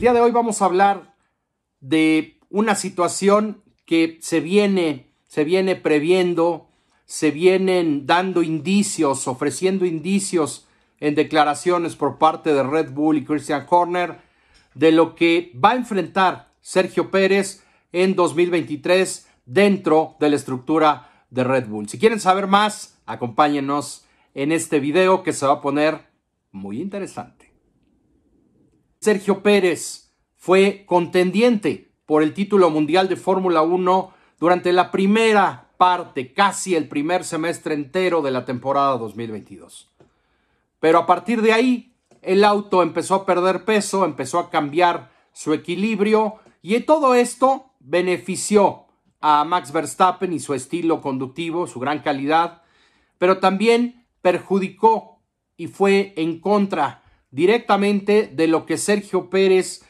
El día de hoy vamos a hablar de una situación que se viene, se viene previendo, se vienen dando indicios, ofreciendo indicios en declaraciones por parte de Red Bull y Christian Horner de lo que va a enfrentar Sergio Pérez en 2023 dentro de la estructura de Red Bull. Si quieren saber más, acompáñenos en este video que se va a poner muy interesante. Sergio Pérez fue contendiente por el título mundial de Fórmula 1 durante la primera parte, casi el primer semestre entero de la temporada 2022. Pero a partir de ahí, el auto empezó a perder peso, empezó a cambiar su equilibrio y todo esto benefició a Max Verstappen y su estilo conductivo, su gran calidad, pero también perjudicó y fue en contra directamente de lo que Sergio Pérez,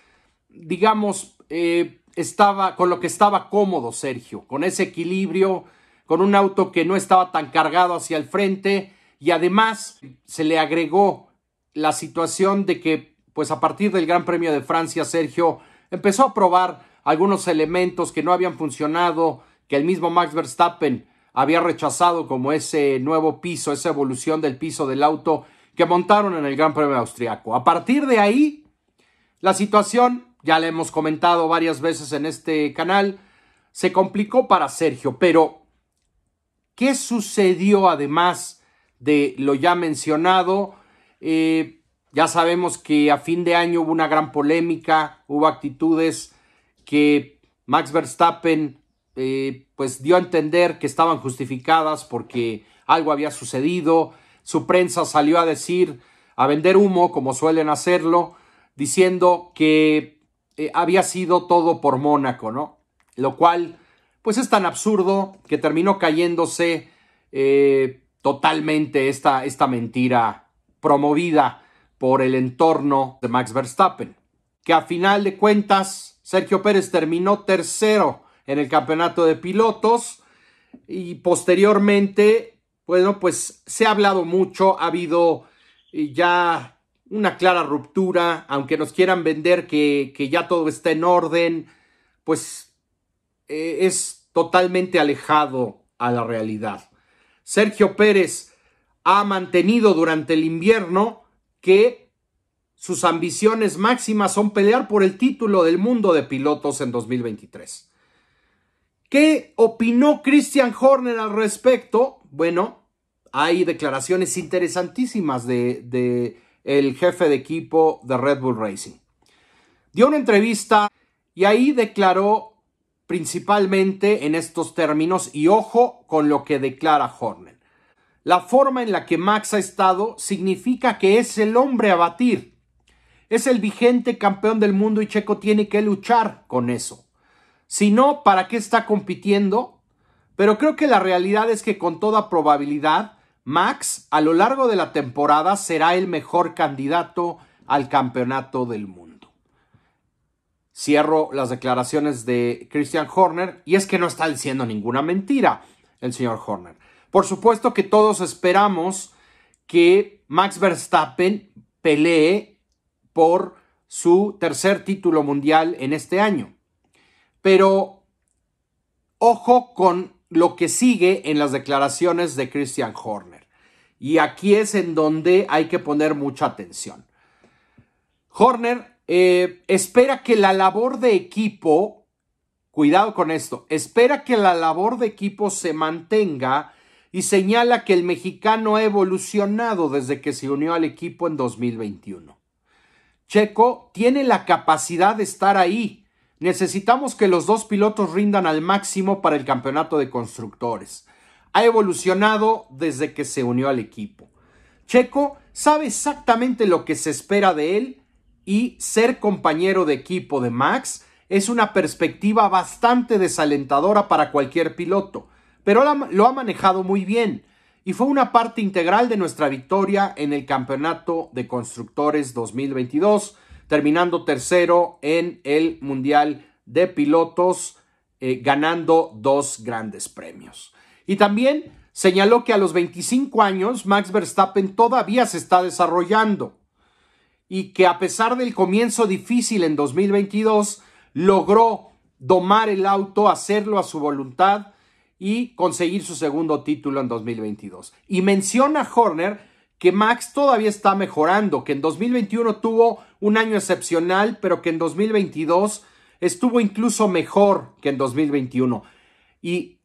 digamos, eh, estaba, con lo que estaba cómodo Sergio, con ese equilibrio, con un auto que no estaba tan cargado hacia el frente y además se le agregó la situación de que, pues a partir del Gran Premio de Francia, Sergio empezó a probar algunos elementos que no habían funcionado, que el mismo Max Verstappen había rechazado como ese nuevo piso, esa evolución del piso del auto que montaron en el Gran Premio Austriaco. A partir de ahí, la situación, ya la hemos comentado varias veces en este canal, se complicó para Sergio, pero ¿qué sucedió además de lo ya mencionado? Eh, ya sabemos que a fin de año hubo una gran polémica, hubo actitudes que Max Verstappen eh, pues dio a entender que estaban justificadas porque algo había sucedido, su prensa salió a decir, a vender humo, como suelen hacerlo, diciendo que eh, había sido todo por Mónaco, ¿no? Lo cual, pues es tan absurdo que terminó cayéndose eh, totalmente esta, esta mentira promovida por el entorno de Max Verstappen, que a final de cuentas Sergio Pérez terminó tercero en el campeonato de pilotos y posteriormente bueno, pues se ha hablado mucho, ha habido eh, ya una clara ruptura, aunque nos quieran vender que, ya todo está en orden, pues eh, es totalmente alejado a la realidad. Sergio Pérez ha mantenido durante el invierno que sus ambiciones máximas son pelear por el título del mundo de pilotos en 2023. ¿Qué opinó Christian Horner al respecto? Bueno, hay declaraciones interesantísimas de, el jefe de equipo de Red Bull Racing. Dio una entrevista y ahí declaró principalmente en estos términos y ojo con lo que declara Horner. La forma en la que Max ha estado significa que es el hombre a batir. Es el vigente campeón del mundo y Checo tiene que luchar con eso. Si no, ¿para qué está compitiendo? Pero creo que la realidad es que con toda probabilidad Max a lo largo de la temporada será el mejor candidato al campeonato del mundo. Cierro las declaraciones de Christian Horner y es que no está diciendo ninguna mentira el señor Horner. Por supuesto que todos esperamos que Max Verstappen pelee por su tercer título mundial en este año. Pero ojo con lo que sigue en las declaraciones de Christian Horner. Y aquí es en donde hay que poner mucha atención. Horner eh, espera que la labor de equipo, cuidado con esto, espera que la labor de equipo se mantenga y señala que el mexicano ha evolucionado desde que se unió al equipo en 2021. Checo tiene la capacidad de estar ahí, Necesitamos que los dos pilotos rindan al máximo para el campeonato de constructores. Ha evolucionado desde que se unió al equipo. Checo sabe exactamente lo que se espera de él y ser compañero de equipo de Max es una perspectiva bastante desalentadora para cualquier piloto, pero lo ha manejado muy bien y fue una parte integral de nuestra victoria en el Campeonato de Constructores 2022 terminando tercero en el Mundial de Pilotos, eh, ganando dos grandes premios. Y también señaló que a los 25 años Max Verstappen todavía se está desarrollando y que a pesar del comienzo difícil en 2022, logró domar el auto, hacerlo a su voluntad y conseguir su segundo título en 2022. Y menciona Horner que Max todavía está mejorando, que en 2021 tuvo un año excepcional, pero que en 2022 estuvo incluso mejor que en 2021. Y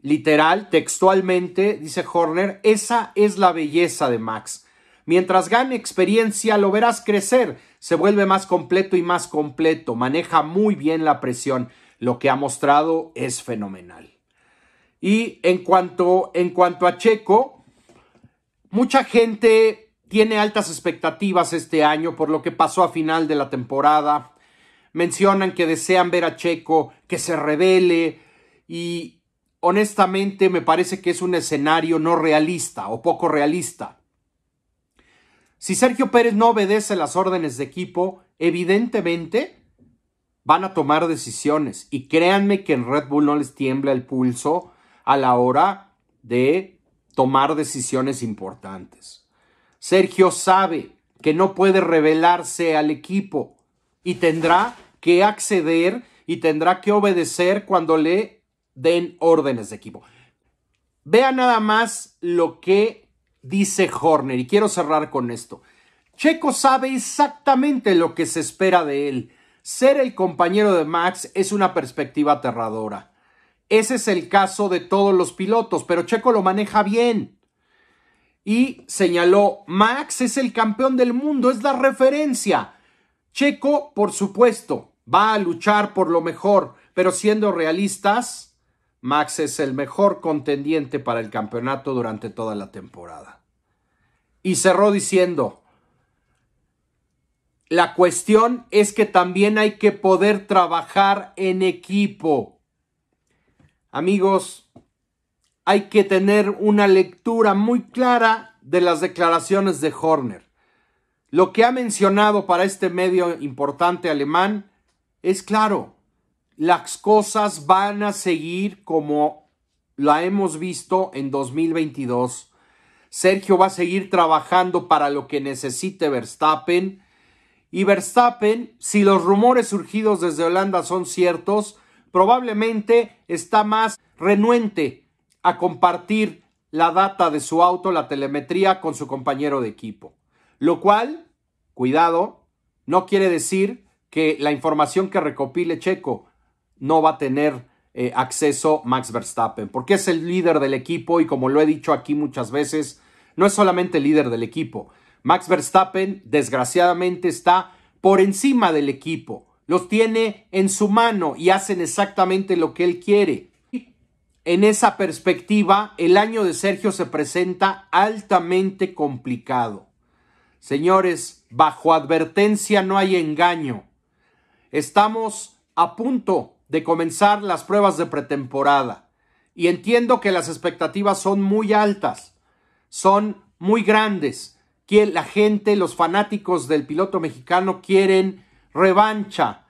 literal, textualmente, dice Horner, esa es la belleza de Max. Mientras gane experiencia, lo verás crecer, se vuelve más completo y más completo, maneja muy bien la presión, lo que ha mostrado es fenomenal. Y en cuanto, en cuanto a Checo, mucha gente tiene altas expectativas este año por lo que pasó a final de la temporada. Mencionan que desean ver a Checo que se revele y honestamente me parece que es un escenario no realista o poco realista. Si Sergio Pérez no obedece las órdenes de equipo, evidentemente van a tomar decisiones y créanme que en Red Bull no les tiembla el pulso a la hora de tomar decisiones importantes. Sergio sabe que no puede revelarse al equipo y tendrá que acceder y tendrá que obedecer cuando le den órdenes de equipo. Vea nada más lo que dice Horner y quiero cerrar con esto. Checo sabe exactamente lo que se espera de él. Ser el compañero de Max es una perspectiva aterradora. Ese es el caso de todos los pilotos, pero Checo lo maneja bien y señaló, Max es el campeón del mundo, es la referencia. Checo, por supuesto, va a luchar por lo mejor, pero siendo realistas, Max es el mejor contendiente para el campeonato durante toda la temporada. Y cerró diciendo, la cuestión es que también hay que poder trabajar en equipo. Amigos, hay que tener una lectura muy clara de las declaraciones de Horner. Lo que ha mencionado para este medio importante alemán es claro, las cosas van a seguir como la hemos visto en 2022. Sergio va a seguir trabajando para lo que necesite Verstappen. Y Verstappen, si los rumores surgidos desde Holanda son ciertos, probablemente está más renuente compartir la data de su auto, la telemetría, con su compañero de equipo. Lo cual, cuidado, no quiere decir que la información que recopile Checo no va a tener eh, acceso Max Verstappen, porque es el líder del equipo y como lo he dicho aquí muchas veces, no es solamente el líder del equipo. Max Verstappen, desgraciadamente, está por encima del equipo. Los tiene en su mano y hacen exactamente lo que él quiere. En esa perspectiva, el año de Sergio se presenta altamente complicado. Señores, bajo advertencia no hay engaño. Estamos a punto de comenzar las pruebas de pretemporada y entiendo que las expectativas son muy altas, son muy grandes. La gente, los fanáticos del piloto mexicano quieren revancha,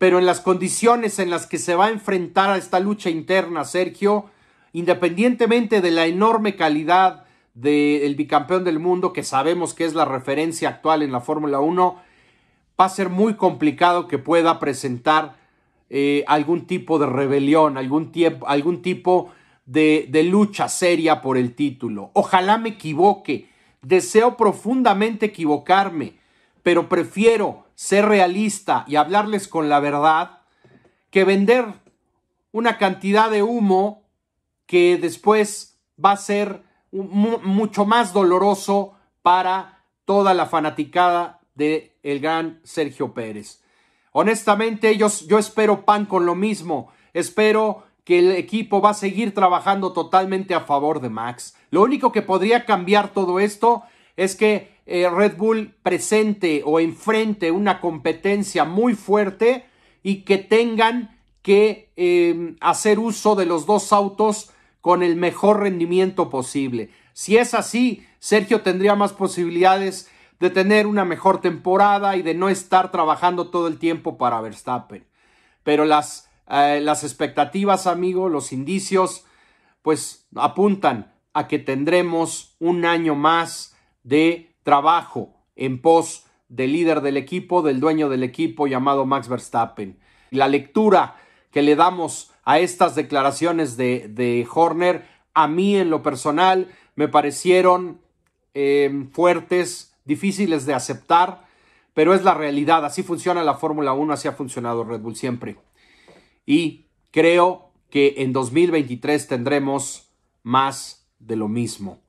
pero en las condiciones en las que se va a enfrentar a esta lucha interna, Sergio, independientemente de la enorme calidad del bicampeón del mundo, que sabemos que es la referencia actual en la Fórmula 1, va a ser muy complicado que pueda presentar eh, algún tipo de rebelión, algún, algún tipo de lucha seria por el título. Ojalá me equivoque, deseo profundamente equivocarme pero prefiero ser realista y hablarles con la verdad que vender una cantidad de humo que después va a ser mucho más doloroso para toda la fanaticada del el gran Sergio Pérez. Honestamente, ellos yo espero pan con lo mismo. Espero que el equipo va a seguir trabajando totalmente a favor de Max. Lo único que podría cambiar todo esto es que eh, Red Bull presente o enfrente una competencia muy fuerte y que tengan que eh, hacer uso de los dos autos con el mejor rendimiento posible. Si es así, Sergio tendría más posibilidades de tener una mejor temporada y de no estar trabajando todo el tiempo para Verstappen. Pero las, eh, las expectativas, amigo, los indicios, pues apuntan a que tendremos un año más de trabajo en pos del líder del equipo, del dueño del equipo llamado Max Verstappen. La lectura que le damos a estas declaraciones de, de Horner, a mí en lo personal, me parecieron em, fuertes, difíciles de aceptar, pero es la realidad. Así funciona la Fórmula 1, así ha funcionado Red Bull siempre. Y creo que en 2023 tendremos más de lo mismo.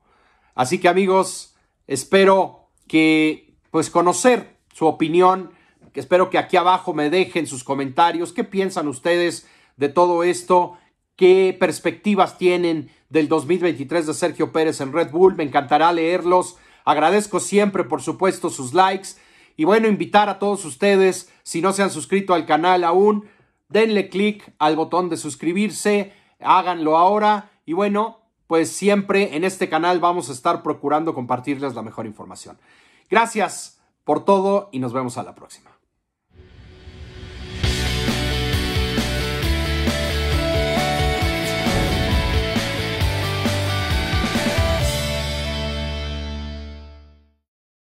Así que amigos, Espero que, pues, conocer su opinión. Que espero que aquí abajo me dejen sus comentarios. ¿Qué piensan ustedes de todo esto? ¿Qué perspectivas tienen del 2023 de Sergio Pérez en Red Bull? Me encantará leerlos. Agradezco siempre, por supuesto, sus likes. Y bueno, invitar a todos ustedes, si no se han suscrito al canal aún, denle clic al botón de suscribirse, háganlo ahora. Y bueno, pues siempre en este canal vamos a estar procurando compartirles la mejor información. Gracias por todo y nos vemos a la próxima.